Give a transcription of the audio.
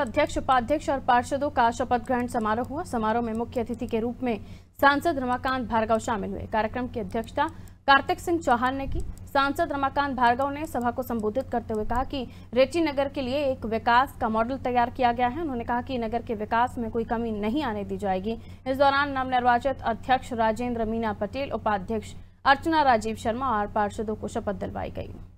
आयोजित अध्यक्ष उपाध्यक्ष और पार्षदों का शपथ ग्रहण समारोह हुआ समारोह में मुख्य अतिथि के रूप में सांसद रमाकांत भार्गव शामिल हुए कार्यक्रम की अध्यक्षता कार्तिक सिंह चौहान ने की सांसद रमाकांत भार्गव ने सभा को संबोधित करते हुए कहा कि रेची नगर के लिए एक विकास का मॉडल तैयार किया गया है उन्होंने कहा कि नगर के विकास में कोई कमी नहीं आने दी जाएगी इस दौरान नवनिर्वाचित अध्यक्ष राजेंद्र मीना पटेल उपाध्यक्ष अर्चना राजीव शर्मा और पार्षदों को शपथ दिलवाई गई